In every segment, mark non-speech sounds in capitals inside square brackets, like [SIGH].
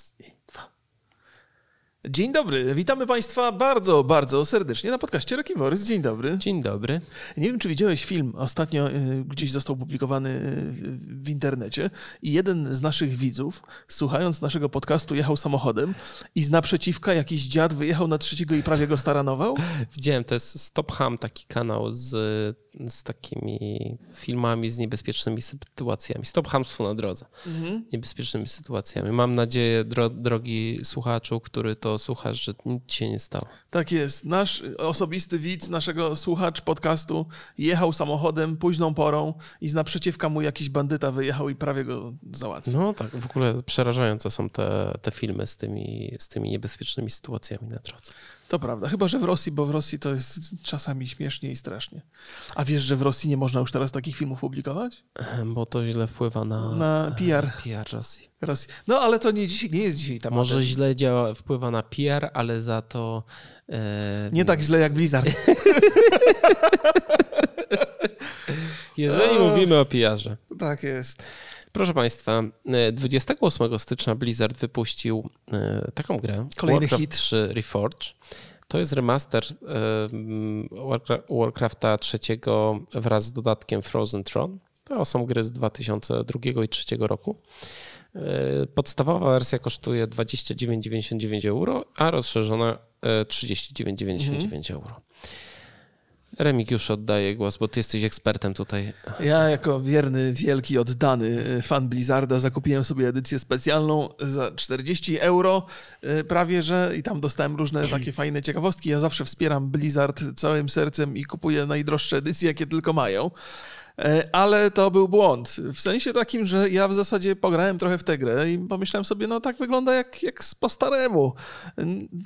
ます。Dzień dobry, witamy Państwa bardzo, bardzo serdecznie na podcaście Rocky Morris. Dzień dobry. Dzień dobry. Nie wiem, czy widziałeś film, ostatnio e, gdzieś został publikowany e, w internecie i jeden z naszych widzów, słuchając naszego podcastu, jechał samochodem i z naprzeciwka jakiś dziad wyjechał na trzeciego i prawie go staranował. [LAUGHS] Widziałem, to jest Stop Ham, taki kanał z, z takimi filmami z niebezpiecznymi sytuacjami. Stop hamstwo na drodze. Mhm. Niebezpiecznymi sytuacjami. Mam nadzieję, dro, drogi słuchaczu, który to słuchasz, że nic się nie stało. Tak jest. Nasz osobisty widz, naszego słuchacz podcastu jechał samochodem późną porą i z naprzeciwka mu jakiś bandyta wyjechał i prawie go załatwił. No tak, w ogóle przerażające są te, te filmy z tymi, z tymi niebezpiecznymi sytuacjami na drodze. To prawda, chyba że w Rosji, bo w Rosji to jest czasami śmiesznie i strasznie. A wiesz, że w Rosji nie można już teraz takich filmów publikować? Bo to źle wpływa na, na e, PR. PR Rosji. Rosji. No ale to nie, dzisiaj, nie jest dzisiaj tam. Może źle działa, wpływa na PR, ale za to. E, nie tak źle jak Blizzard. [LAUGHS] Jeżeli mówimy o PR-ze. Tak jest. Proszę Państwa, 28 e, stycznia Blizzard wypuścił e, taką grę. Kolejny Warcraft hit. 3 Reforged. To jest remaster e, Warcrafta III wraz z dodatkiem Frozen Throne. To są gry z 2002 i 2003 roku. Podstawowa wersja kosztuje 29,99 euro, a rozszerzona 39,99 mhm. euro. Remik już oddaje głos, bo ty jesteś ekspertem tutaj. Ja jako wierny, wielki, oddany y, fan Blizzarda zakupiłem sobie edycję specjalną za 40 euro y, prawie, że i tam dostałem różne takie fajne ciekawostki. Ja zawsze wspieram Blizzard całym sercem i kupuję najdroższe edycje, jakie tylko mają. E, ale to był błąd. W sensie takim, że ja w zasadzie pograłem trochę w tę grę i pomyślałem sobie, no tak wygląda jak, jak po staremu.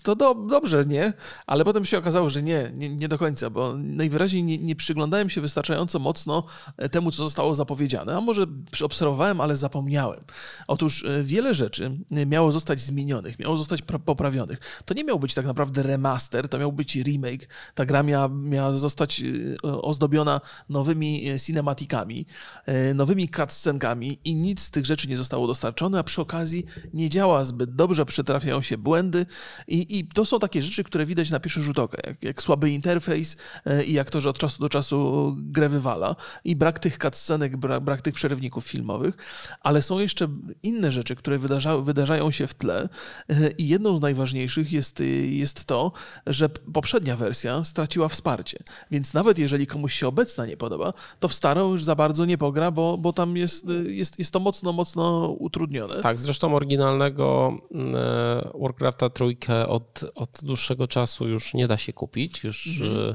To do, dobrze, nie? Ale potem się okazało, że nie, nie, nie do końca, bo najwyraźniej nie, nie, przyglądałem się wystarczająco mocno e, temu, co zostało zapowiedziane. A może obserwowałem, ale zapomniałem. Otóż e, wiele rzeczy miało zostać zmienionych, miało zostać poprawionych. To nie miał być tak naprawdę remaster, to miał być remake. Ta gra miała, miała zostać ozdobiona nowymi cinematografami, tematikami, e, nowymi cutscenkami i nic z tych rzeczy nie zostało dostarczone, a przy okazji nie działa zbyt dobrze, przytrafiają się błędy i, i to są takie rzeczy, które widać na pierwszy rzut oka, jak, jak słaby interfejs e, i jak to, że od czasu do czasu grę wywala i brak tych cutscenek, brak, brak tych przerywników filmowych, ale są jeszcze inne rzeczy, które wydarza, wydarzają się w tle e, i jedną z najważniejszych jest, y, jest to, że poprzednia wersja straciła wsparcie, więc nawet jeżeli komuś się obecna nie podoba, to wstąpi starą już za bardzo nie pogra, bo, bo tam jest, jest, jest to mocno, mocno utrudnione. Tak, zresztą oryginalnego mm, e, Warcrafta trójkę od, od dłuższego czasu już nie da się kupić, już, mhm. E,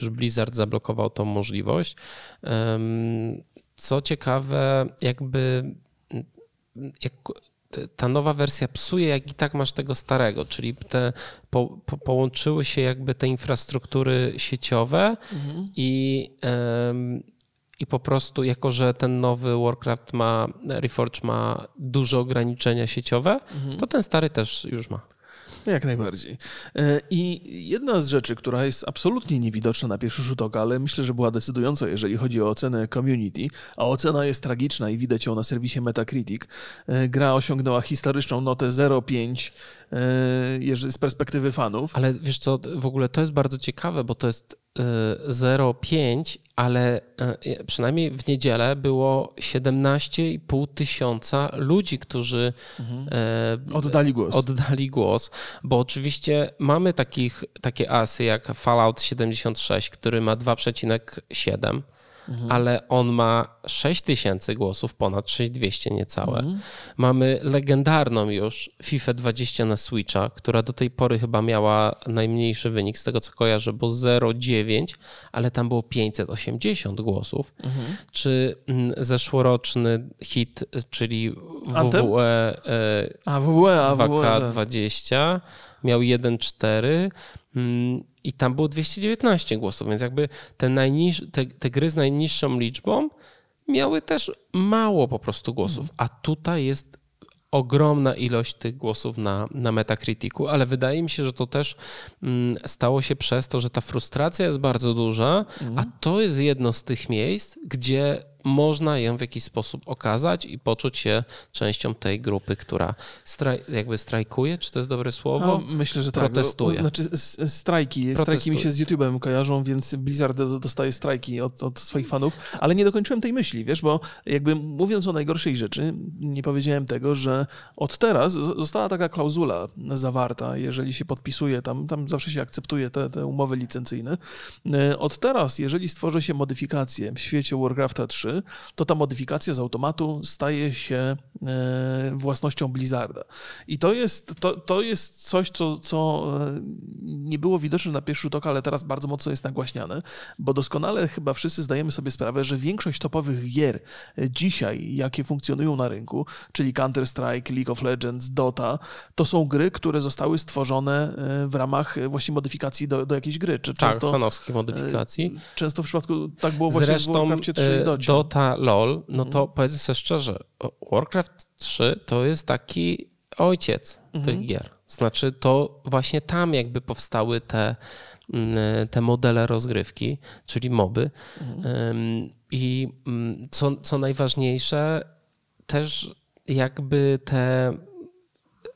już Blizzard zablokował tą możliwość. Co ciekawe, jakby mm, jak ta nowa wersja psuje, jak i tak masz tego starego, czyli te po, po, połączyły się jakby te infrastruktury sieciowe mhm. i i po prostu, jako że ten nowy Warcraft ma, Reforge ma duże ograniczenia sieciowe, mhm. to ten stary też już ma. Jak najbardziej. E, I jedna z rzeczy, która jest absolutnie niewidoczna na pierwszy rzut oka, ale myślę, że była decydująca, jeżeli chodzi o ocenę community, a ocena jest tragiczna i widać ją na serwisie Metacritic, e, gra osiągnęła historyczną notę 0,5 E, z perspektywy fanów. Ale wiesz co, w ogóle to jest bardzo ciekawe, bo to jest 0,5, e, ale e, przynajmniej w niedzielę było 17,5 tysiąca ludzi, którzy mhm. oddali głos. Oddali głos, bo oczywiście mamy takich, takie asy jak Fallout 76, który ma 2,7 mhm. ale on ma 6 tysięcy głosów, ponad 6200 niecałe. Mhm. Mamy legendarną już FIFA 20 na Switcha, która do tej pory chyba miała najmniejszy wynik z tego co kojarzę, bo 0,9, ale tam było 580 głosów. Mhm. Czy mm, zeszłoroczny hit, czyli WWE, A, WWE, 2K20, e, miał 1,4 mm, i tam było 219 głosów, więc jakby te, najniż, te, te gry z najniższą liczbą miały też mało po prostu głosów, mm. a tutaj jest ogromna ilość tych głosów na, na Metacriticu, ale wydaje mi się, że to też mm, stało się przez to, że ta frustracja jest bardzo duża, a to jest jedno z tych miejsc, gdzie można ją w jakiś sposób okazać i poczuć się częścią tej grupy, która straj, jakby strajkuje, czy to jest dobre słowo? No, myślę, że tak. protestuje. tak. Znaczy strajki, protestuje. strajki mi się z YouTube'em kojarzą, więc Blizzard dostaje strajki od, od swoich mm. fanów, ale nie dokończyłem tej myśli, wiesz, bo jakby mówiąc o najgorszej rzeczy, nie powiedziałem tego, że od teraz została taka klauzula zawarta, jeżeli się podpisuje, tam, tam zawsze się akceptuje te, te umowy licencyjne. Y, od teraz, jeżeli stworzy się modyfikacje w świecie Warcrafta 3, rzeczy, to ta modyfikacja z automatu staje się e, własnością Blizzarda. I to jest, to, to jest coś, co, co e, nie było widoczne na pierwszy rzut oka, ale teraz bardzo mocno jest nagłaśniane, bo doskonale chyba wszyscy zdajemy sobie sprawę, że większość topowych gier e, dzisiaj, jakie funkcjonują na rynku, czyli Counter-Strike, League of Legends, Dota, to są gry, które zostały stworzone w ramach właśnie modyfikacji do, do jakiejś gry. Czy tak, często, fanowskich modyfikacji. Często w przypadku tak było właśnie Zresztą, w Warcraftie 3 i Docie. Dota, LOL, no to mhm. powiedzmy sobie szczerze, Warcraft 3 to jest taki ojciec mhm. tych gier. Znaczy to właśnie tam jakby powstały te, mm, te modele rozgrywki, czyli moby. Mhm. I mm, co, co najważniejsze, też jakby te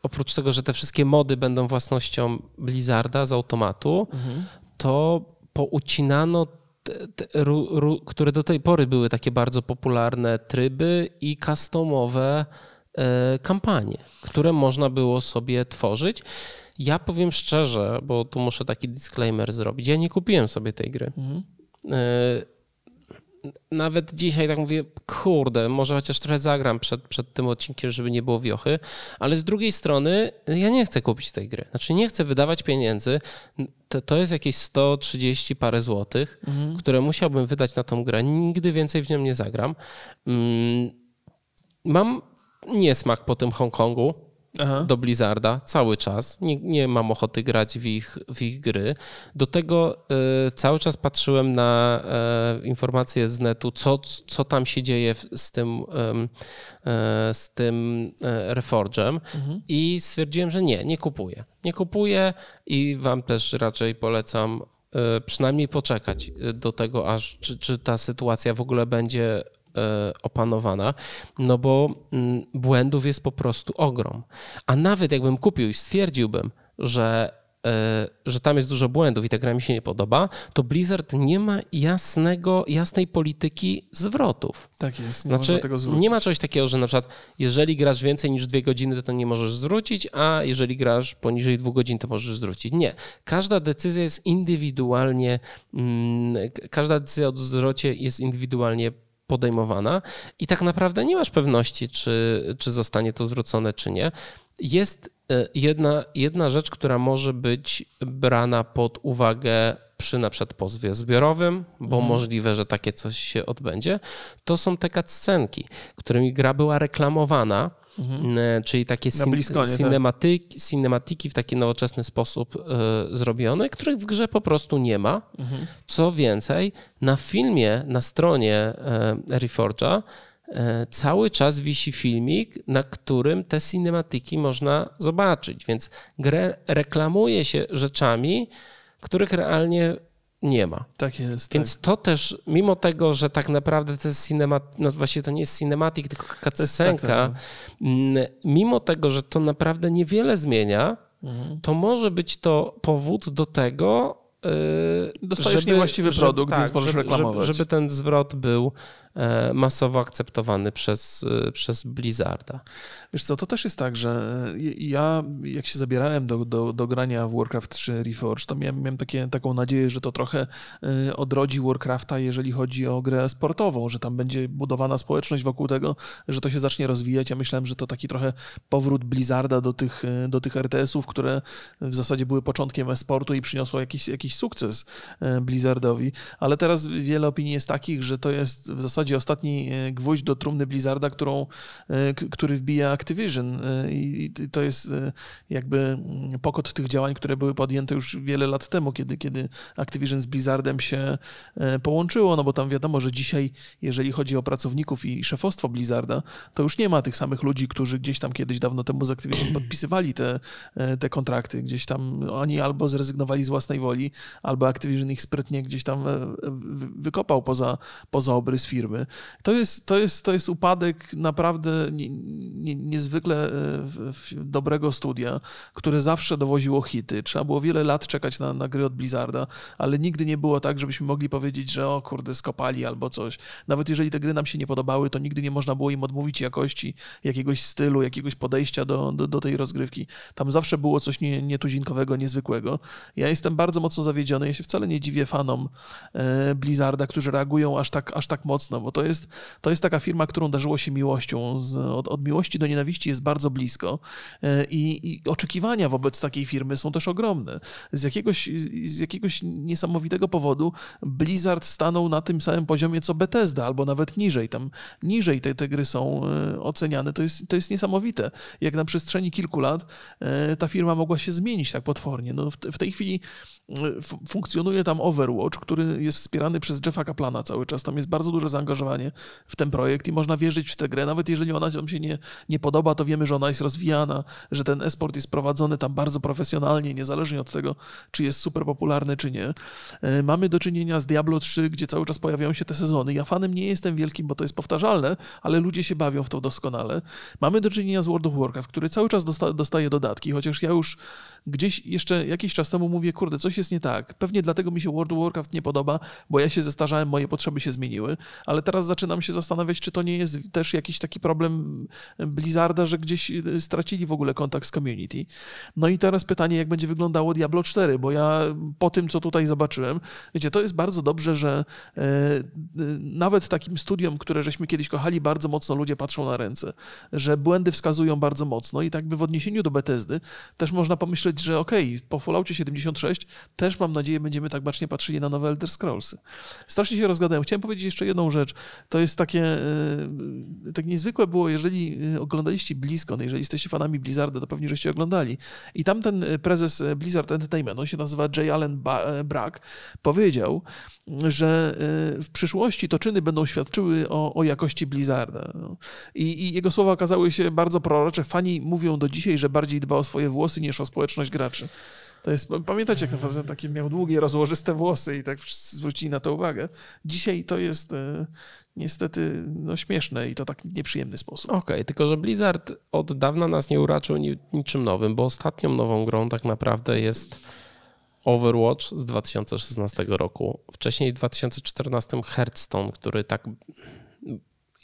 oprócz tego, że te wszystkie mody będą własnością Blizzarda z automatu, mhm. to poucinano te, te, ru, ru, które do tej pory były takie bardzo popularne tryby i customowe e, kampanie, które można było sobie tworzyć. Ja powiem szczerze, bo tu muszę taki disclaimer zrobić. Ja nie kupiłem sobie tej gry. Mhm. E, nawet dzisiaj tak mówię, kurde, może chociaż trochę zagram przed, przed tym odcinkiem, żeby nie było wiochy, ale z drugiej strony ja nie chcę kupić tej gry. Znaczy nie chcę wydawać pieniędzy. To, to jest jakieś 130 parę złotych, mhm. które musiałbym wydać na tą grę. Nigdy więcej w nią nie zagram. Mm, mam niesmak po tym Hongkongu Aha. do Blizzarda cały czas. Nie, nie mam ochoty grać w ich, w ich gry. Do tego y, cały czas patrzyłem na y, informacje z netu, co, co tam się dzieje w, z tym, y, z tym Reforgem mhm. i stwierdziłem, że nie, nie kupuję. Nie kupuję i wam też raczej polecam przynajmniej poczekać do tego, aż czy, czy ta sytuacja w ogóle będzie E, opanowana, no bo mm, błędów jest po prostu ogrom. A nawet jakbym kupił i stwierdziłbym, że e, że tam jest dużo błędów i ta gra mi się nie podoba, to Blizzard nie ma jasnego, jasnej polityki zwrotów. Tak jest, nie znaczy, można tego zwrócić. Nie ma czegoś takiego, że na przykład jeżeli grasz więcej niż dwie godziny, to, to nie możesz zwrócić, a jeżeli grasz poniżej dwóch godzin, to możesz zwrócić. Nie. Każda decyzja jest indywidualnie, mm, każda decyzja o zwrocie jest indywidualnie podejmowana i tak naprawdę nie masz pewności, czy, czy zostanie to zwrócone, czy nie. Jest e, jedna, jedna rzecz, która może być brana pod uwagę przy na przykład pozwie zbiorowym, bo mm. możliwe, że takie coś się odbędzie, to są te cutscenki, którymi gra była reklamowana mhm. E, czyli takie cin bliskonie, tak. cinematyki, tak. w taki nowoczesny sposób y, zrobione, których w grze po prostu nie ma. Mhm. Co więcej, na filmie, na stronie y, Reforge'a cały czas wisi filmik, na którym te cinematyki można zobaczyć. Więc grę reklamuje się rzeczami, których realnie nie ma. Tak jest. Więc tak. to też, mimo tego, że tak naprawdę to jest cinemat, no właśnie to nie jest cinematic, tylko cutscenka, tak, tak, mm, mimo tego, że to naprawdę niewiele zmienia, mhm. to może być to powód do tego, y, Dostajesz żeby, niewłaściwy produkt, żeby, więc tak, możesz żeby, reklamować. Żeby ten zwrot był E, masowo akceptowany przez, e, przez Blizzarda. Wiesz co, to też jest tak, że e, ja jak się zabierałem do, do, do grania w Warcraft 3 Reforged, to miałem, miałem takie, taką nadzieję, że to trochę odrodzi Warcrafta, jeżeli chodzi o grę sportową, że tam będzie budowana społeczność wokół tego, że to się zacznie rozwijać. Ja myślałem, że to taki trochę powrót Blizzarda do tych, do tych RTS-ów, które w zasadzie były początkiem e-sportu i przyniosło jakiś, jakiś sukces Blizzardowi, ale teraz wiele opinii jest takich, że to jest w zasadzie zasadzie ostatni e, gwóźdź do trumny Blizzarda, którą, e, który wbija Activision. E, I to jest jakby mm, pokot tych działań, które były podjęte już wiele lat temu, kiedy, kiedy Activision z Blizzardem się połączyło, no bo tam wiadomo, że dzisiaj, jeżeli chodzi o pracowników i szefostwo Blizzarda, to już nie ma tych samych ludzi, którzy gdzieś tam kiedyś dawno temu z Activision [CLEARS THROAT] podpisywali te, te kontrakty. Gdzieś tam oni albo zrezygnowali z własnej woli, albo Activision ich sprytnie gdzieś tam wykopał poza, poza obrys firmy firmy. To jest, to jest, to jest upadek naprawdę nie, nie, niezwykle e, dobrego studia, które zawsze dowoziło hity. Trzeba było wiele lat czekać na, na gry od Blizzarda, ale nigdy nie było tak, żebyśmy mogli powiedzieć, że o kurde, skopali albo coś. Nawet jeżeli te gry nam się nie podobały, to nigdy nie można było im odmówić jakości, jakiegoś stylu, jakiegoś podejścia do, do, do tej rozgrywki. Tam zawsze było coś nie, nietuzinkowego, niezwykłego. Ja jestem bardzo mocno zawiedziony, ja się wcale nie dziwię fanom e, Blizzarda, którzy reagują aż tak, aż tak mocno, bo to jest, to jest taka firma, którą darzyło się miłością. Z, od, od, miłości do nienawiści jest bardzo blisko e, i, i, oczekiwania wobec takiej firmy są też ogromne. Z jakiegoś, z jakiegoś niesamowitego powodu Blizzard stanął na tym samym poziomie co Bethesda, albo nawet niżej. Tam niżej te, te gry są e, oceniane. To jest, to jest niesamowite. Jak na przestrzeni kilku lat e, ta firma mogła się zmienić tak potwornie. No, w, w tej chwili funkcjonuje tam Overwatch, który jest wspierany przez Jeffa Kaplana cały czas. Tam jest bardzo duże zaangażowanie w ten projekt i można wierzyć w tę grę, nawet jeżeli ona nam się nie, nie podoba, to wiemy, że ona jest rozwijana, że ten esport jest prowadzony tam bardzo profesjonalnie, niezależnie od tego, czy jest super popularny, czy nie. E, mamy do czynienia z Diablo 3, gdzie cały czas pojawiają się te sezony. Ja fanem nie jestem wielkim, bo to jest powtarzalne, ale ludzie się bawią w to doskonale. Mamy do czynienia z World of Warcraft, który cały czas dosta dostaje dodatki, chociaż ja już gdzieś jeszcze jakiś czas temu mówię, kurde, coś jest jest nie tak. Pewnie dlatego mi się World of Warcraft nie podoba, bo ja się zestarzałem, moje potrzeby się zmieniły, ale teraz zaczynam się zastanawiać, czy to nie jest też jakiś taki problem Blizzarda, że gdzieś y, stracili w ogóle kontakt z community. No i teraz pytanie, jak będzie wyglądało Diablo 4, bo ja po tym, co tutaj zobaczyłem, wiecie, to jest bardzo dobrze, że e, y, nawet takim studiom, które żeśmy kiedyś kochali, bardzo mocno ludzie patrzą na ręce, że błędy wskazują bardzo mocno i tak by w odniesieniu do Bethesdy też można pomyśleć, że okej, okay, po Falloutie 76 też mam nadzieję będziemy tak bacznie patrzyli na nowe Elder Scrollsy. Strasznie się rozgadałem. Chciałem powiedzieć jeszcze jedną rzecz. To jest takie, e, tak niezwykłe było, jeżeli e, oglądaliście blisko, jeżeli jesteście fanami Blizzarda, to pewnie żeście oglądali. I tam ten e, prezes Blizzard Entertainment, on się nazywa J. Allen Brack, powiedział, że w przyszłości to czyny będą świadczyły o, o jakości Blizzarda. No. I, I, jego słowa okazały się bardzo prorocze. Fani mówią do dzisiaj, że bardziej dba o swoje włosy niż o społeczność graczy. To jest, pamiętacie, jak ten facet taki miał długie, rozłożyste włosy i tak zwrócili na to uwagę. Dzisiaj to jest e, niestety no, śmieszne i to tak nieprzyjemny sposób. Okej, okay, tylko że Blizzard od dawna nas nie uraczył niczym nowym, bo ostatnią nową grą tak naprawdę jest Overwatch z 2016 roku. Wcześniej w 2014 Hearthstone, który tak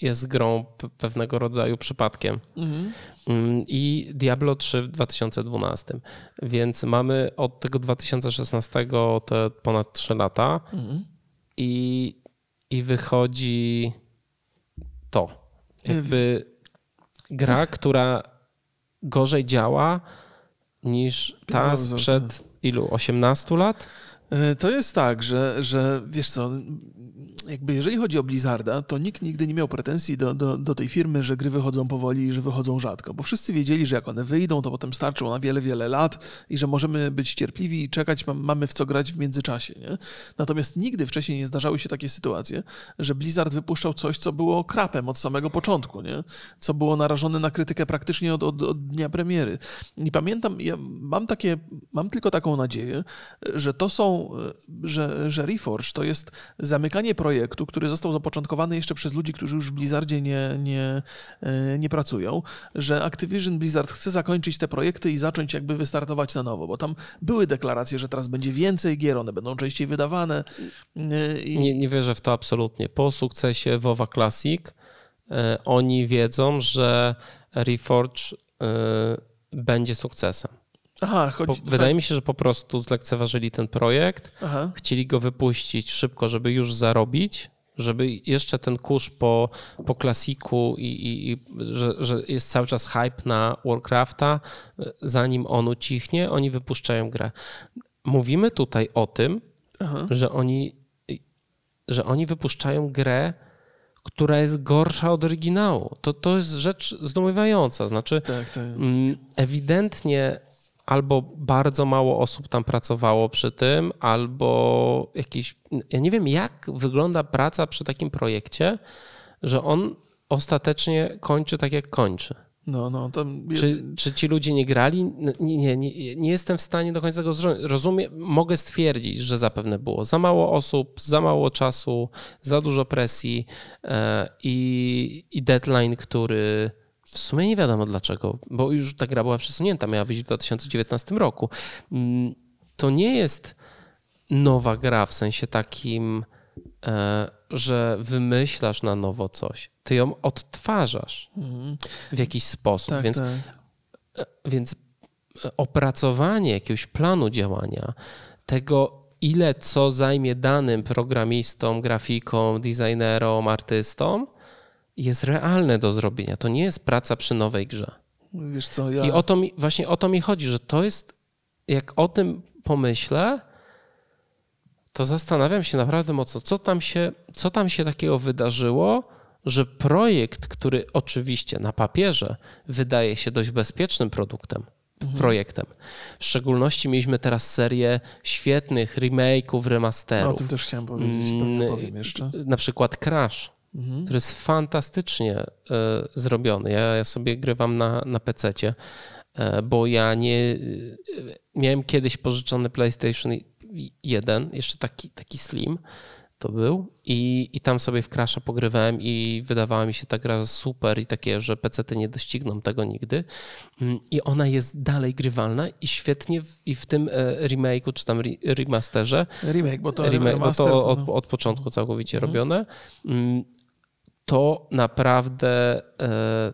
jest grą pewnego rodzaju przypadkiem. Mhm. Mm, I Diablo 3 w 2012. Więc mamy od tego 2016 te ponad 3 lata mhm. i, i wychodzi to. Jakby gra, która gorzej działa niż no, ta sprzed ilu? 18 lat? E, to jest tak, że, że wiesz co, jakby jeżeli chodzi o Blizzarda, to nikt nigdy nie miał pretensji do, do, do tej firmy, że gry wychodzą powoli i że wychodzą rzadko, bo wszyscy wiedzieli, że jak one wyjdą, to potem starczą na wiele, wiele lat i że możemy być cierpliwi i czekać, mamy w co grać w międzyczasie. Nie? Natomiast nigdy wcześniej nie zdarzały się takie sytuacje, że Blizzard wypuszczał coś, co było krapem od samego początku, nie? co było narażone na krytykę praktycznie od, od, od dnia premiery. I pamiętam, ja mam takie, mam tylko taką nadzieję, że to są, e, że, że Reforge to jest zamykanie projektu, projektu, który został zapoczątkowany jeszcze przez ludzi, którzy już w Blizzardzie nie, nie, e, nie pracują, że Activision Blizzard chce zakończyć te projekty i zacząć jakby wystartować na nowo, bo tam były deklaracje, że teraz będzie więcej gier, one będą częściej wydawane. E, I... Nie, nie wierzę w to absolutnie. Po sukcesie WoWa Classic e, oni wiedzą, że Reforge będzie sukcesem. Aha, chodzi, po, tak. Wydaje mi się, że po prostu zlekceważyli ten projekt, Aha. chcieli go wypuścić szybko, żeby już zarobić, żeby jeszcze ten kurz po, po klasiku i, i, i że, że, jest cały czas hype na Warcrafta, zanim on ucichnie, oni wypuszczają grę. Mówimy tutaj o tym, że oni, że oni wypuszczają grę, która jest gorsza od oryginału. To, to jest rzecz zdumiewająca. Znaczy, tak, tak. Mm, ewidentnie albo bardzo mało osób tam pracowało przy tym, albo jakiś. Ja nie wiem, jak wygląda praca przy takim projekcie, że on ostatecznie kończy tak, jak kończy. No, no, tam... czy, czy ci ludzie nie grali? Nie, nie, nie, nie jestem w stanie do końca tego zrozumieć. Rozumiem, mogę stwierdzić, że zapewne było za mało osób, za mało czasu, za dużo presji e, i deadline, który w sumie nie wiadomo dlaczego, bo już ta gra była przesunięta, miała wyjść w 2019 roku. Mm, to nie jest nowa gra w sensie takim, e, że wymyślasz na nowo coś. Ty ją odtwarzasz mhm. w jakiś sposób. Tak, więc, tak. E, więc e, opracowanie jakiegoś planu działania, tego ile co zajmie danym programistom, grafikom, designerom, artystom – jest realne do zrobienia. To nie jest praca przy nowej grze. Wiesz co, ja... I o to mi, właśnie o to mi chodzi, że to jest, jak o tym pomyślę, to zastanawiam się naprawdę mocno, co tam się, co tam się takiego wydarzyło, że projekt, który oczywiście na papierze wydaje się dość bezpiecznym produktem, mhm. projektem. W szczególności mieliśmy teraz serię świetnych remake'ów, remasterów. O tym też chciałem powiedzieć, mm, powiem jeszcze. Na przykład Crash mhm. który jest fantastycznie e, zrobiony. Ja, ja sobie grywam na, na pc e, bo ja nie. E, miałem kiedyś pożyczony PlayStation 1, jeszcze taki, taki slim to był i, i tam sobie w Crash'a pogrywałem i wydawała mi się ta gra super i takie, że pecety nie dościgną tego nigdy mm, i ona jest dalej grywalna i świetnie w, i w tym remake'u czy tam remasterze remake, bo to, remake, remaster, bo to od, no. od początku całkowicie mhm. robione mm, to naprawdę e,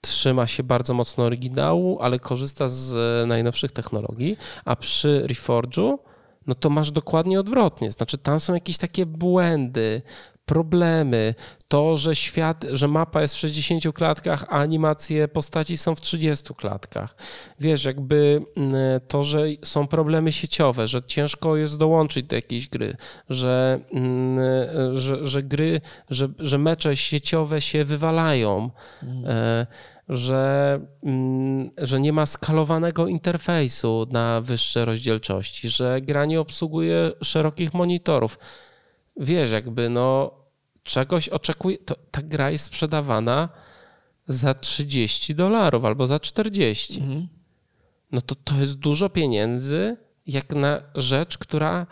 trzyma się bardzo mocno oryginału, ale korzysta z e, najnowszych technologii, a przy Reforge'u no to masz dokładnie odwrotnie. Znaczy tam są jakieś takie błędy, problemy, to, że świat, że mapa jest w 60 klatkach, a animacje postaci są w 30 klatkach. Wiesz, jakby mm, to, że są problemy sieciowe, że ciężko jest dołączyć do jakiejś gry, że, mm, że, że gry, że, że mecze sieciowe się wywalają. Mhm. E, mm. Że, że nie ma skalowanego interfejsu na wyższe rozdzielczości, że gra nie obsługuje szerokich monitorów wiesz, jakby no czegoś oczekuje. To, ta gra jest sprzedawana za 30 dolarów albo za 40. Mhm. No to to jest dużo pieniędzy, jak na rzecz, która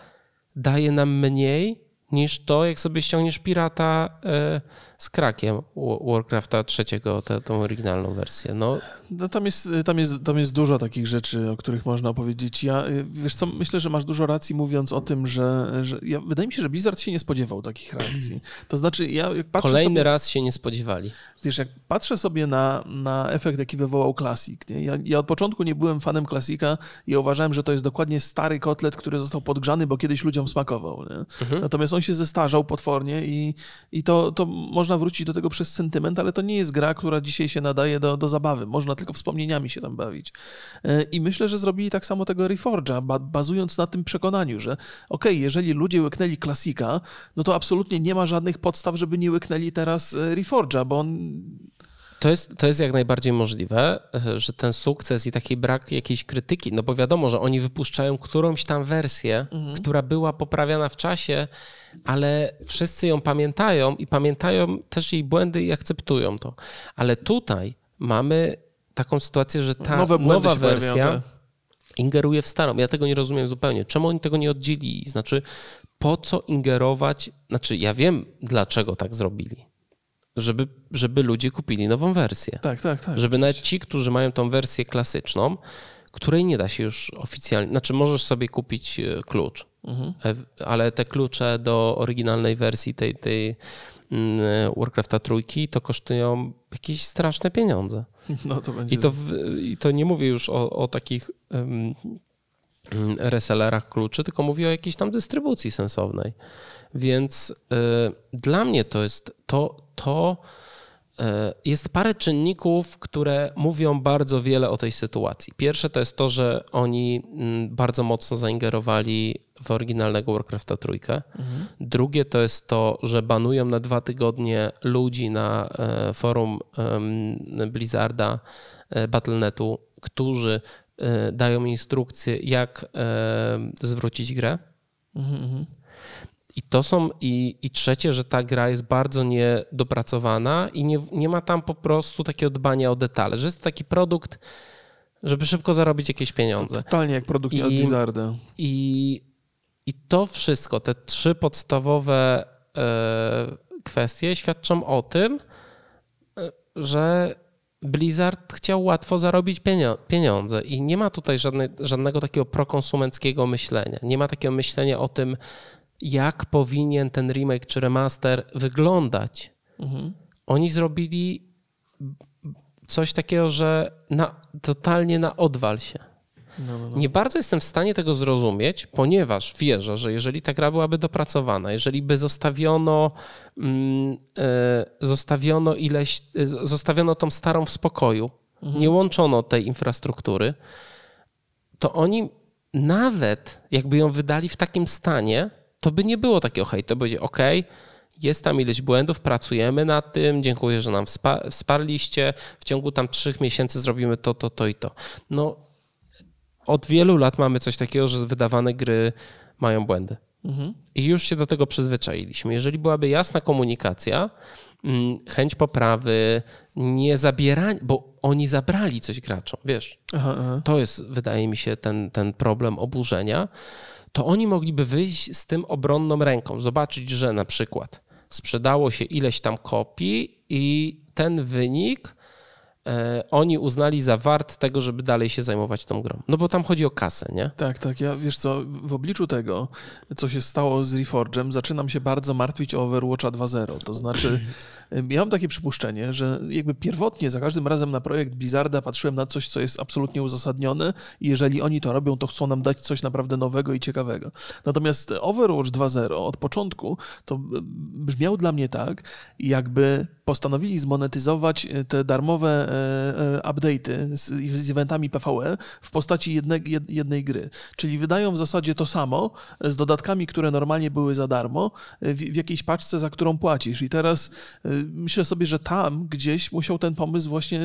daje nam mniej niż to, jak sobie ściągniesz pirata e, z krakiem Warcrafta trzeciego, tą oryginalną wersję. No. no. tam, jest, y, tam, jest, tam jest dużo takich rzeczy, o których można powiedzieć. Ja, y, wiesz co, myślę, że masz dużo racji mówiąc o tym, że, że ja, wydaje mi się, że Blizzard się nie spodziewał takich reakcji. To znaczy, ja jak patrzę Kolejny sobie, raz się nie spodziewali. Wiesz, jak patrzę sobie na, na efekt, jaki wywołał klasik, nie? Ja, ja od początku nie byłem fanem klasika i uważałem, że to jest dokładnie stary kotlet, który został podgrzany, bo kiedyś ludziom smakował. Mhm. Natomiast on się zestarzał potwornie i, i to, to można wrócić do tego przez sentyment, ale to nie jest gra, która dzisiaj się nadaje do, do zabawy. Można tylko wspomnieniami się tam bawić. E, I myślę, że zrobili tak samo tego Reforge'a, bazując na tym przekonaniu, że okej, okay, jeżeli ludzie łyknęli klasika, no to absolutnie nie ma żadnych podstaw, żeby nie łyknęli teraz e, Reforge'a, bo on to jest, to jest jak najbardziej możliwe, że ten sukces i taki brak jakiejś krytyki, no bo wiadomo, że oni wypuszczają którąś tam wersję, mhm. która była poprawiana w czasie, ale wszyscy ją pamiętają i pamiętają też jej błędy i akceptują to. Ale tutaj mamy taką sytuację, że ta nowa wersja pojawiają, tak. ingeruje w starą. Ja tego nie rozumiem zupełnie. Czemu oni tego nie oddzielili? Znaczy, po co ingerować? Znaczy, ja wiem, dlaczego tak zrobili żeby, żeby ludzie kupili nową wersję. Tak, tak, tak. Żeby nawet ci, którzy mają tą wersję klasyczną, której nie da się już oficjalnie, znaczy możesz sobie kupić e, klucz, mhm. E, ale te klucze do oryginalnej wersji tej, tej mm, e, Warcrafta trójki to kosztują jakieś straszne pieniądze. [LAUGHS] No to będzie... I, to, I to nie mówię już o, o takich um, resellerach kluczy, tylko mówię o jakiejś tam dystrybucji sensownej. Więc y, dla mnie to jest to, to e, jest parę czynników, które mówią bardzo wiele o tej sytuacji. Pierwsze to jest to, że oni mm, bardzo mocno zaingerowali w oryginalnego Warcrafta trójkę. Mhm. Drugie to jest to, że banują na dwa tygodnie ludzi na e, forum Blizzarda, e, Battlenetu, którzy dają instrukcje, jak zwrócić grę. Mhm, mhm. I to są, i, i trzecie, że ta gra jest bardzo niedopracowana i nie, nie ma tam po prostu takiego dbania o detale, że jest taki produkt, żeby szybko zarobić jakieś pieniądze. To totalnie jak produkt I, od Blizzarda. I, I to wszystko, te trzy podstawowe e, kwestie świadczą o tym, e, że Blizzard chciał łatwo zarobić pieniądze i nie ma tutaj żadnego takiego prokonsumenckiego myślenia. Nie ma takiego myślenia o tym, jak powinien ten remake czy remaster wyglądać. Mhm. Oni zrobili coś takiego, że na, totalnie na odwal się. No, no, no. Nie bardzo jestem w stanie tego zrozumieć, ponieważ wierzę, że jeżeli ta gra byłaby dopracowana, jeżeli by zostawiono, mm, e, zostawiono ileś, e, zostawiono tą starą w spokoju, mhm. nie łączono tej infrastruktury, to oni nawet jakby ją wydali w takim stanie, to by nie było takiego okej, to będzie ok, jest tam ileś błędów, pracujemy nad tym, dziękuję, że nam wspar wsparliście, w ciągu tam trzech miesięcy zrobimy to, to, to i to. No, od wielu lat mamy coś takiego, że wydawane gry mają błędy. Mhm. I już się do tego przyzwyczailiśmy. Jeżeli byłaby jasna komunikacja, mm, chęć poprawy, nie zabieranie, bo oni zabrali coś graczom, wiesz. Aha, aha. To jest, wydaje mi się, ten, ten problem oburzenia to oni mogliby wyjść z tym obronną ręką, zobaczyć, że na przykład sprzedało się ileś tam kopii i ten wynik E, oni uznali za wart tego, żeby dalej się zajmować tą grą. No bo tam chodzi o kasę, nie? Tak, tak. Ja wiesz co, w obliczu tego, co się stało z Reforgem, zaczynam się bardzo martwić o Overwatcha 2.0. To znaczy, [LAUGHS] ja mam takie przypuszczenie, że jakby pierwotnie za każdym razem na projekt Blizzarda patrzyłem na coś, co jest absolutnie uzasadnione i jeżeli oni to robią, to chcą nam dać coś naprawdę nowego i ciekawego. Natomiast Overwatch 2.0 od początku to brzmiał dla mnie tak, jakby postanowili zmonetyzować te darmowe e, E, e, update'y z, z eventami PvE w postaci jednej, jednej gry. Czyli wydają w zasadzie to samo e, z dodatkami, które normalnie były za darmo w, w jakiejś paczce, za którą płacisz. I teraz myślę sobie, że tam gdzieś musiał ten pomysł właśnie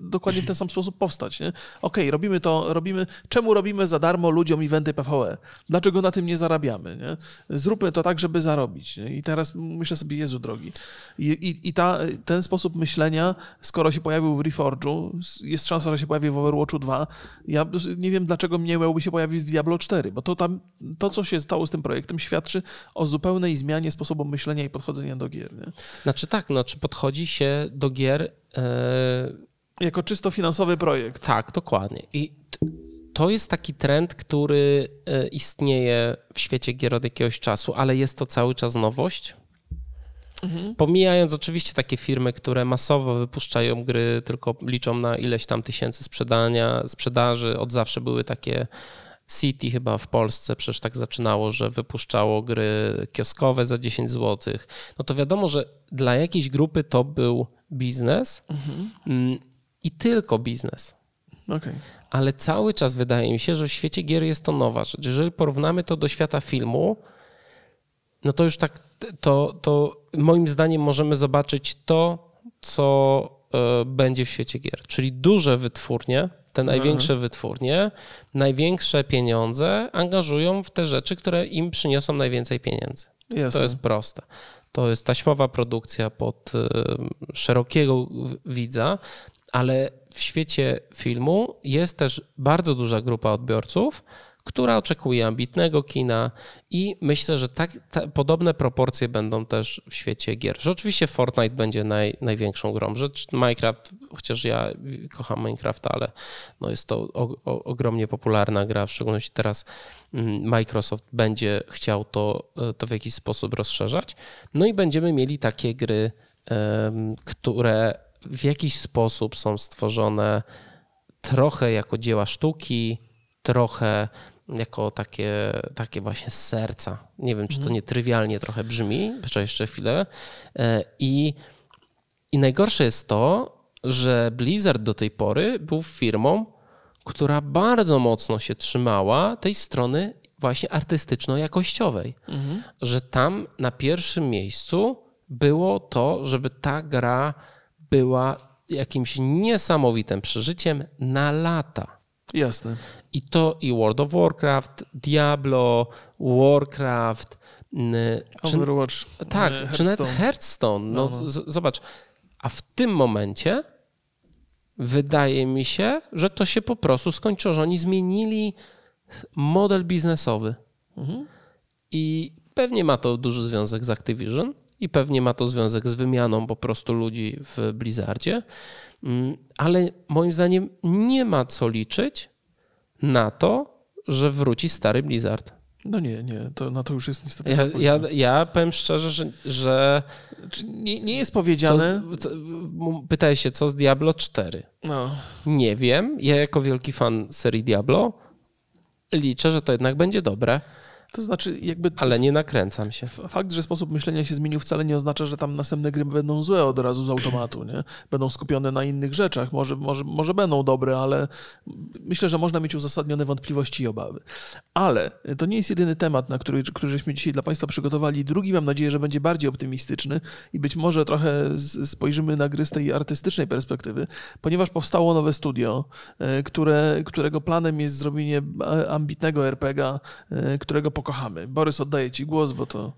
dokładnie w ten sam sposób powstać. Okej, okay, robimy to, robimy. Czemu robimy za darmo ludziom eventy PvE? Dlaczego na tym nie zarabiamy? Nie? Zróbmy to tak, żeby zarobić. Nie? I teraz myślę sobie, Jezu drogi. I, i, i ta, ten sposób myślenia, skoro się pojawił w Reforge'u, jest szansa, że się pojawi w Overwatchu 2. Ja nie wiem, dlaczego nie miałby się pojawić w Diablo 4, bo to, tam, to co się stało z tym projektem, świadczy o zupełnej zmianie sposobu myślenia i podchodzenia do gier. Nie? Znaczy tak, znaczy podchodzi się do gier... Yy... Jako czysto finansowy projekt. Tak, dokładnie. I to jest taki trend, który e, istnieje w świecie gier od jakiegoś czasu, ale jest to cały czas nowość. Mhm. Pomijając oczywiście takie firmy, które masowo wypuszczają gry, tylko liczą na ileś tam tysięcy sprzedania, sprzedaży, od zawsze były takie City chyba w Polsce przecież tak zaczynało, że wypuszczało gry kioskowe za 10 zł. No to wiadomo, że dla jakiejś grupy to był biznes mhm. Mm, i tylko biznes. Okay. Ale cały czas wydaje mi się, że w świecie gier jest to nowa rzecz. Jeżeli porównamy to do świata filmu, no to już tak, to, to moim zdaniem możemy zobaczyć to, co e, będzie w świecie gier. Czyli duże wytwórnie, te największe mhm. wytwórnie, największe pieniądze angażują w te rzeczy, które im przyniosą najwięcej pieniędzy. Jasne. To jest proste. To jest taśmowa produkcja pod e, szerokiego widza, ale w świecie filmu jest też bardzo duża grupa odbiorców, która oczekuje ambitnego kina i myślę, że tak, te, podobne proporcje będą też w świecie gier. Że oczywiście Fortnite będzie naj, największą grą, że Minecraft, chociaż ja kocham Minecraft, ale no jest to o, o, ogromnie popularna gra, w szczególności teraz mm, Microsoft będzie chciał to, e, to w jakiś sposób rozszerzać. No i będziemy mieli takie gry, um, które w jakiś sposób są stworzone trochę jako dzieła sztuki, trochę jako takie, takie właśnie z serca. Nie wiem, czy to mhm. nietrywialnie trochę brzmi, jeszcze jeszcze chwilę. E, I, I najgorsze jest to, że Blizzard do tej pory był firmą, która bardzo mocno się trzymała tej strony właśnie artystyczno-jakościowej. Mhm. Że tam na pierwszym miejscu było to, żeby ta gra była jakimś niesamowitym przeżyciem na lata. Jasne. I to i World of Warcraft, Diablo, Warcraft, czy, Overwatch. Tak, e, czy nawet Hearthstone. No, no, no. Z, zobacz. A w tym momencie wydaje mi się, że to się po prostu skończyło, że oni zmienili model biznesowy. Mhm. I pewnie ma to duży związek z Activision i pewnie ma to związek z wymianą po prostu ludzi w Blizzardzie. Mm, ale moim zdaniem nie ma co liczyć na to, że wróci stary Blizzard. No nie, nie, to na to już jest niestety. Ja, ja, ja powiem szczerze, że. że nie, nie, jest powiedziane. Co, co, pytaj się, co z Diablo 4? No. Nie wiem. Ja, jako wielki fan serii Diablo, liczę, że to jednak będzie dobre. To znaczy, jakby. Ale nie nakręcam się. Fakt, że sposób myślenia się zmienił, wcale nie oznacza, że tam następne gry będą złe od razu z automatu. Nie? Będą skupione na innych rzeczach. Może, może, może będą dobre, ale myślę, że można mieć uzasadnione wątpliwości i obawy. Ale to nie jest jedyny temat, na który, który żeśmy dzisiaj dla Państwa przygotowali. Drugi, mam nadzieję, że będzie bardziej optymistyczny i być może trochę spojrzymy na gry z tej artystycznej perspektywy, ponieważ powstało nowe studio, e, które, którego planem jest zrobienie e, ambitnego RPGa, e, którego po pokochamy. Borys, oddaję ci głos, bo to...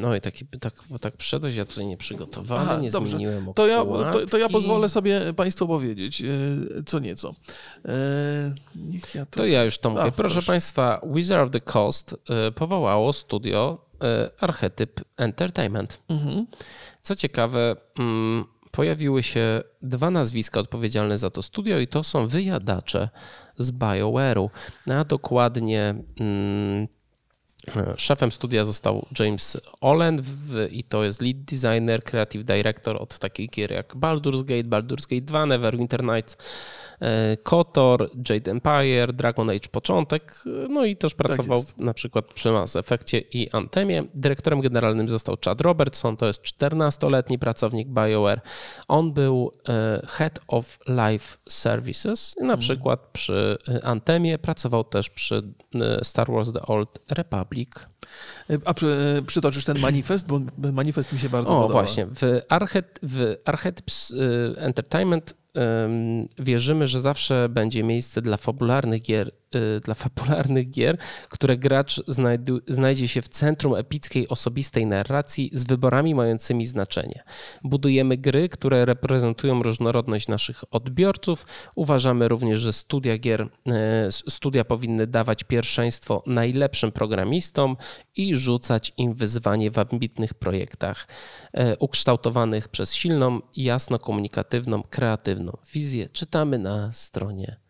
No i taki, tak, tak przedość, ja tutaj nie przygotowałem, nie dobrze. zmieniłem okładki. to ja, to, to, ja pozwolę sobie Państwu powiedzieć e, co nieco. E, niech ja to... to ja już to mówię. A, proszę, proszę, Państwa, Wizard of the Coast e, powołało studio Archetyp Entertainment. Mhm. Co ciekawe, mm, pojawiły się dwa nazwiska odpowiedzialne za to studio i to są wyjadacze z BioWare'u, a dokładnie... Mm, Szefem studia został James Olen i to jest lead designer, creative director od takich gier jak Baldur's Gate, Baldur's Gate 2, Neverwinter Nights, e, Kotor, Jade Empire, Dragon Age Początek, no i też tak pracował tak na przykład przy Mass Effectie i Antemie. Dyrektorem generalnym został Chad Robertson, to jest 14-letni pracownik BioWare. On był e, Head of Life Services i na mhm. przykład przy e, Antemie pracował też przy Star Wars The Old Republic plik. E, a e, przytoczysz ten manifest, bo manifest mi się bardzo o, podoba. O właśnie, w, Archet, w Archetypes e, Entertainment wierzymy, że zawsze będzie miejsce dla fabularnych gier Y, dla fabularnych gier, które gracz znajdzie się w centrum epickiej, osobistej narracji z wyborami mającymi znaczenie. Budujemy gry, które reprezentują różnorodność naszych odbiorców. Uważamy również, że studia gier, y, studia powinny dawać pierwszeństwo najlepszym programistom i rzucać im wyzwanie w ambitnych projektach y, ukształtowanych przez silną, jasno komunikatywną, kreatywną wizję. Czytamy na stronie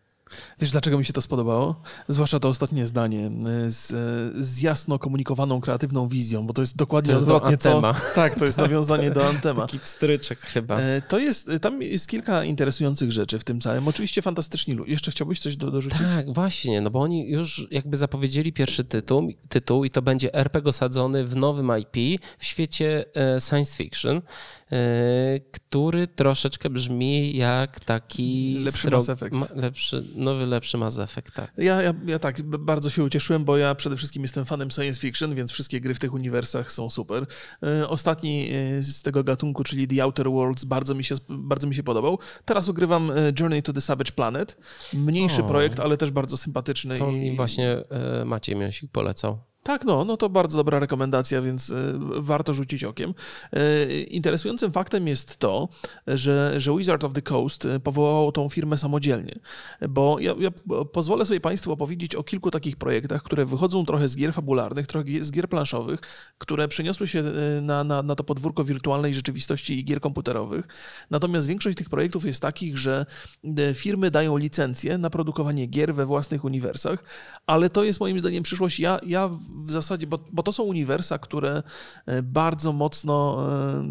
Wiesz, dlaczego mi się to spodobało? Zwłaszcza to ostatnie zdanie e, z, e, z jasno komunikowaną, kreatywną wizją, bo to jest dokładnie to jest odwrotnie do antema. co... [LAUGHS] Tak, to jest nawiązanie do antema. Taki pstryczek chyba. E, to jest, tam jest kilka interesujących rzeczy w tym całym. Oczywiście fantastyczni ludzie. Jeszcze chciałbyś coś do, dorzucić? Tak, właśnie, no bo oni już jakby zapowiedzieli pierwszy tytuł, tytuł i to będzie RPG osadzony w nowym IP w świecie science fiction, który troszeczkę brzmi jak taki... Lepszy stro... Mass Effect. lepszy, nowy, lepszy Mass Effect, tak. Ja, ja, ja tak, bardzo się ucieszyłem, bo ja przede wszystkim jestem fanem science fiction, więc wszystkie gry w tych uniwersach są super. E, ostatni e, z tego gatunku, czyli The Outer Worlds, bardzo mi się, bardzo mi się podobał. Teraz ugrywam e, Journey to the Savage Planet. Mniejszy o, projekt, ale też bardzo sympatyczny. To i... mi właśnie Maciej Miąsik polecał. Tak, no, no to bardzo dobra rekomendacja, więc y, warto rzucić okiem. Y, interesującym faktem jest to, że, że Wizard of the Coast y, powołało tą firmę samodzielnie, bo ja, ja pozwolę sobie Państwu opowiedzieć o kilku takich projektach, które wychodzą trochę z gier fabularnych, trochę z gier planszowych, które przeniosły się na, na, na to podwórko wirtualnej rzeczywistości i gier komputerowych. Natomiast większość tych projektów jest takich, że firmy dają licencje na produkowanie gier we własnych uniwersach, ale to jest moim zdaniem przyszłość. Ja, ja w zasadzie, bo, bo to są uniwersa, które e, bardzo mocno e,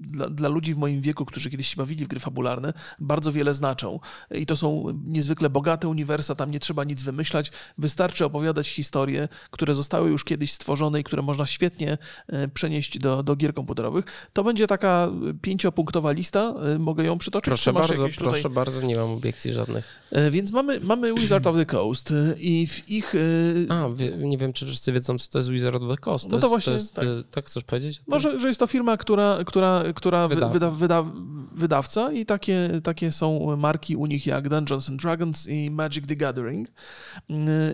dla, dla, ludzi w moim wieku, którzy kiedyś się bawili w gry fabularne, bardzo wiele znaczą. I to są niezwykle bogate uniwersa, tam nie trzeba nic wymyślać, wystarczy opowiadać historie, które zostały już kiedyś stworzone i które można świetnie e, przenieść do, do gier komputerowych. To będzie taka pięciopunktowa lista, mogę ją przytoczyć? Proszę bardzo, proszę bardzo, nie mam obiekcji żadnych. Więc mamy, mamy Wizard of the Coast i w ich... A, nie wiem, czy wszyscy wiedzą, co to jest Wizard of the Coast. no to właśnie, to jest, tak. tak chcesz powiedzieć? No, że, że jest to firma, która, która, która wyda. Wyda, wyda, wydawca i takie, takie są marki u nich jak Dungeons and Dragons i Magic the Gathering.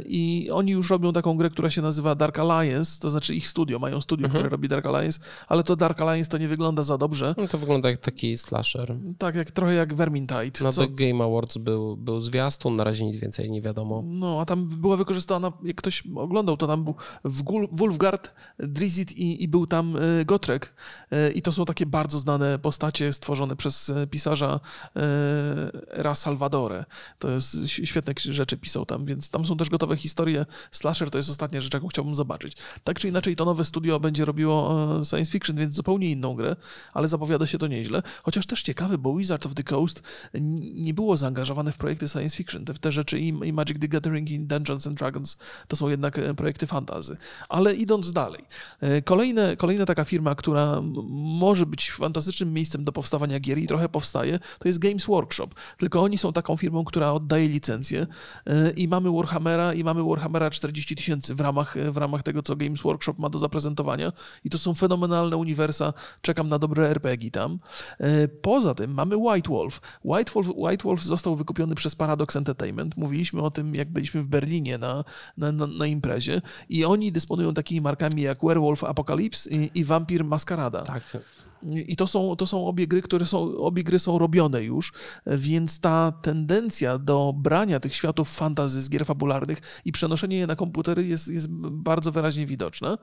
I oni już robią taką grę, która się nazywa Dark Alliance, to znaczy ich studio, mają studio, mhm. które robi Dark Alliance, ale to Dark Alliance to nie wygląda za dobrze. No to wygląda jak taki slasher. Tak, jak trochę jak Vermintide. No to Game Awards był, był zwiastun, na razie nic więcej nie wiadomo. No, a tam była wykorzystana, jak ktoś oglądał, to tam był, w Wolfgard, Drizzt i, i, był tam e, Gotrek. E, I to są takie bardzo znane postacie stworzone przez e, pisarza Ra Salvadore. To jest świetne rzeczy pisał tam, więc tam są też gotowe historie. Slasher to jest ostatnia rzecz, jaką chciałbym zobaczyć. Tak czy inaczej, to nowe studio będzie robiło science fiction, więc zupełnie inną grę, ale zapowiada się to nieźle. Chociaż też ciekawe, bo Wizard of the Coast nie było zaangażowane w projekty science fiction. Te, te rzeczy i, i Magic the Gathering i Dungeons and Dragons to są jednak projekty fantasy. Ale idąc dalej, e, kolejne, kolejna taka firma, która może być fantastycznym miejscem do powstawania gier i trochę powstaje, to jest Games Workshop. Tylko oni są taką firmą, która oddaje licencję e, i mamy Warhammera i mamy Warhammera 40 tysięcy w ramach, e, w ramach tego, co Games Workshop ma do zaprezentowania i to są fenomenalne uniwersa. Czekam na dobre RPG tam. Poza tym mamy White Wolf. White Wolf, White Wolf został wykupiony przez Paradox Entertainment. Mówiliśmy o tym, jak byliśmy w Berlinie na, na, na, na imprezie i on oni dysponują takimi markami jak Werewolf Apocalypse i, i Vampir Maskarada. Tak. I to są, to są obie gry, które są, obie gry są robione już, więc ta tendencja do brania tych światów fantazy z gier fabularnych i przenoszenie je na komputery jest, jest bardzo wyraźnie widoczna.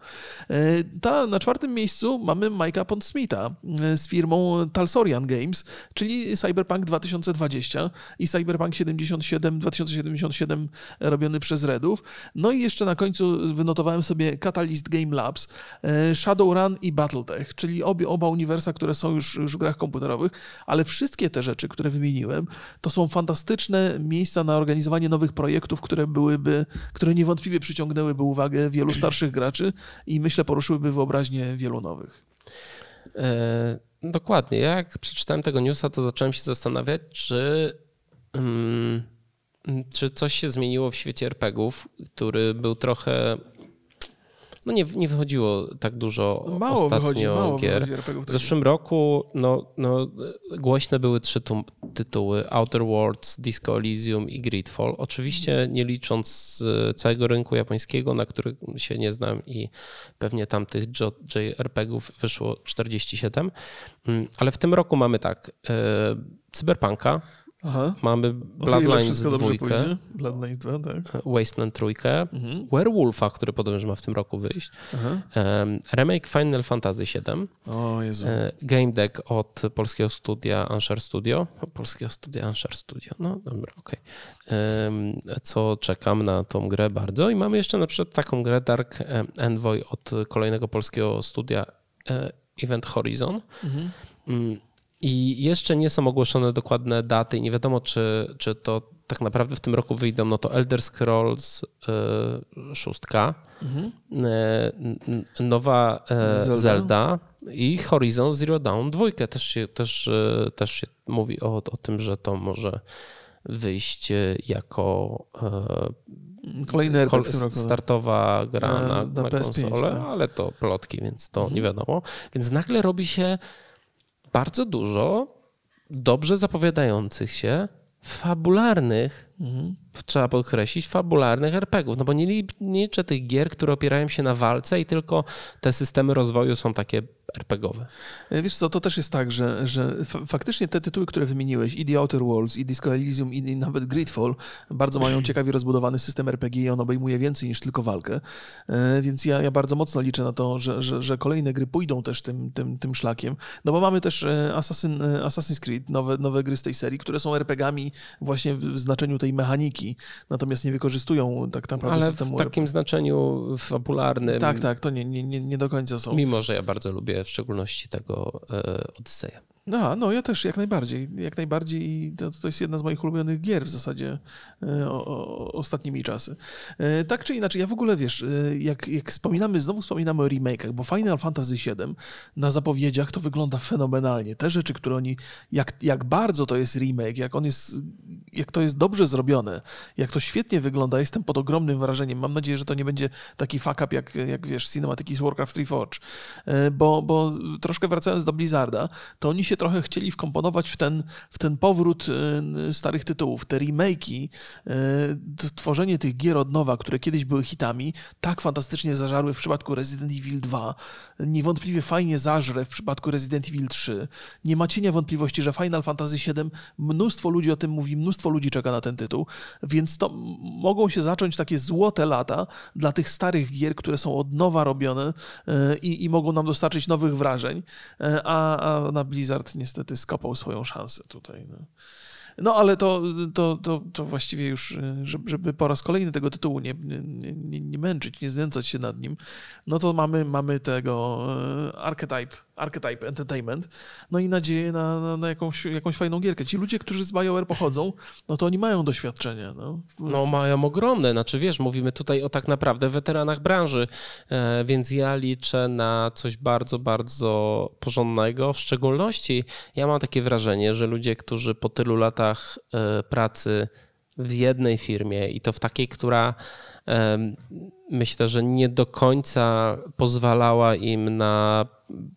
E, ta, na czwartym miejscu mamy Mike'a Pondsmitha e, z firmą Talsorian Games, czyli Cyberpunk 2020 i Cyberpunk 77, 2077 robiony przez Redów. No i jeszcze na końcu wynotowałem sobie Catalyst Game Labs, e, Shadowrun i Battletech, czyli obie, oba uniwersytety multiversa, które są już, już w grach komputerowych, ale wszystkie te rzeczy, które wymieniłem, to są fantastyczne miejsca na organizowanie nowych projektów, które byłyby, które niewątpliwie przyciągnęłyby uwagę wielu starszych graczy i myślę poruszyłyby wyobraźnię wielu nowych. E, dokładnie. Ja jak przeczytałem tego newsa, to zacząłem się zastanawiać, czy... Um czy coś się zmieniło w świecie RPGów, który był trochę no nie, nie wychodziło tak dużo mało ostatnio wychodzi, mało gier. Tak w zeszłym roku no, no, głośne były trzy tytuły: Outer Worlds, Disco Elysium i Gridfall. Oczywiście mhm. nie licząc e, całego rynku japońskiego, na który się nie znam i pewnie tamtych JRPG-ów wyszło 47. Mm, ale w tym roku mamy tak. E, cyberpunka, Aha. Mamy Bloodlines o, 2, Bloodlines 2 tak. E, Wasteland 3, mhm. Werewolfa, który podobno, że ma w tym roku wyjść, um, remake Final Fantasy VII, o, Jezu. E, game Deck od polskiego studia Anshar Studio, polskiego studia Anshar Studio, no dobra, okej, okay. um, co czekam na tą grę bardzo i mamy jeszcze na przykład taką grę Dark Envoy od kolejnego polskiego studia e, Event Horizon, mhm. Mm, i jeszcze nie są ogłoszone dokładne daty i nie wiadomo, czy, czy to tak naprawdę w tym roku wyjdą, no to Elder Scrolls y, 6, mhm. y, nowa y, Zelda. Zelda. i Horizon Zero Dawn 2. Też się, też, y, też się mówi o, o tym, że to może wyjść jako y, Kolejny kol- tak. startowa gra na, na, na, tak. ale to plotki, więc to mhm. nie wiadomo. Więc nagle robi się bardzo dużo dobrze zapowiadających się fabularnych, mhm. trzeba podkreślić, fabularnych RPGów, no bo nie liczę tych gier, które opierają się na walce i tylko te systemy rozwoju są takie RPGowe. E, wiesz co, to też jest tak, że, że faktycznie te tytuły, które wymieniłeś, i The Outer Worlds, i Disco Elysium, i, nawet Gridfall, bardzo mają [CLEARS THROAT] ciekawie rozbudowany system RPG i on obejmuje więcej niż tylko walkę, e, więc ja, ja bardzo mocno liczę na to, że, że, że kolejne gry pójdą też tym, tym, tym szlakiem, no bo mamy też e, Assassin, Assassin's Creed, nowe, nowe gry z tej serii, które są RPGami właśnie w znaczeniu tej mechaniki, natomiast nie wykorzystują tak naprawdę Ale systemu... w takim RPG. znaczeniu fabularnym. Tak, tak, to nie, nie, nie do końca są. Mimo, że ja bardzo lubię w szczególności tego e, Odyseja. No, no ja też jak najbardziej. Jak najbardziej to, to jest jedna z moich ulubionych gier w zasadzie e, o, o, ostatnimi czasy. E, tak czy inaczej, ja w ogóle wiesz, e, jak, jak wspominamy, znowu wspominamy o remake'ach, bo Final Fantasy VII na zapowiedziach to wygląda fenomenalnie. Te rzeczy, które oni, jak, jak bardzo to jest remake, jak on jest, jak to jest dobrze zrobione, jak to świetnie wygląda, jestem pod ogromnym wrażeniem. Mam nadzieję, że to nie będzie taki fuck up jak, jak wiesz, cinematyki z Warcraft 3 Forge. Bo, bo troszkę wracając do Blizzarda, to oni się trochę chcieli wkomponować w ten, w ten powrót y, starych tytułów, te remake'i, y, tworzenie tych gier od nowa, które kiedyś były hitami, tak fantastycznie zażarły w przypadku Resident Evil 2, niewątpliwie fajnie zażre w przypadku Resident Evil 3. Nie ma cienia wątpliwości, że Final Fantasy VII, mnóstwo ludzi o tym mówi, mnóstwo ludzi czeka na ten tytuł, więc to mogą się zacząć takie złote lata dla tych starych gier, które są od nowa robione y, i, i mogą nam dostarczyć nowych wrażeń, a, a na Blizzard niestety skopał swoją szansę tutaj. No, no ale to, to, to, to właściwie już, y, żeby, żeby po raz kolejny tego tytułu nie, nie, nie męczyć, nie znęcać się nad nim, no to mamy, mamy tego y, archetype Archetype Entertainment, no i nadzieję na, na, na, jakąś, jakąś fajną gierkę. Ci ludzie, którzy z BioWare pochodzą, no to oni mają doświadczenie. No, no mają ogromne, znaczy wiesz, mówimy tutaj o tak naprawdę weteranach branży, e, więc ja liczę na coś bardzo, bardzo porządnego. W szczególności ja mam takie wrażenie, że ludzie, którzy po tylu latach e, pracy w jednej firmie i to w takiej, która myślę, że nie do końca pozwalała im na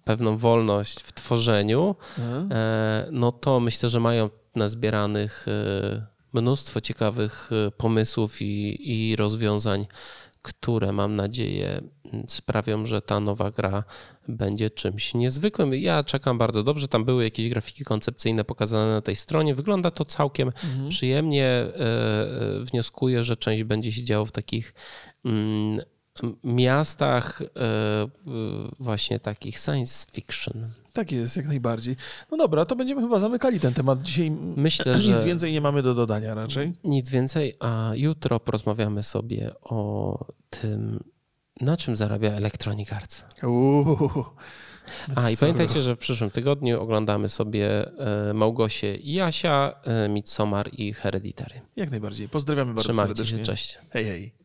pewną wolność w tworzeniu, mhm. e, no to myślę, że mają nazbieranych e, mnóstwo ciekawych e, pomysłów i, i rozwiązań które mam nadzieję sprawią, że ta nowa gra będzie czymś niezwykłym. Ja czekam bardzo dobrze. Tam były jakieś grafiki koncepcyjne pokazane na tej stronie. Wygląda to całkiem mhm. przyjemnie. E, e, wnioskuję, że część będzie się działo w takich mm, miastach e, właśnie takich science fiction. Tak jest, jak najbardziej. No dobra, to będziemy chyba zamykali ten temat. Dzisiaj Myślę, nic że więcej nie mamy do dodania raczej. Nic więcej, a jutro porozmawiamy sobie o tym, na czym zarabia Electronic Arts. Uuu. A i pamiętajcie, że w przyszłym tygodniu oglądamy sobie e, Małgosie i Jasia, e, Midsommar i Hereditary. Jak najbardziej. Pozdrawiamy bardzo Trzymajcie serdecznie. Się, cześć. Hej, hej.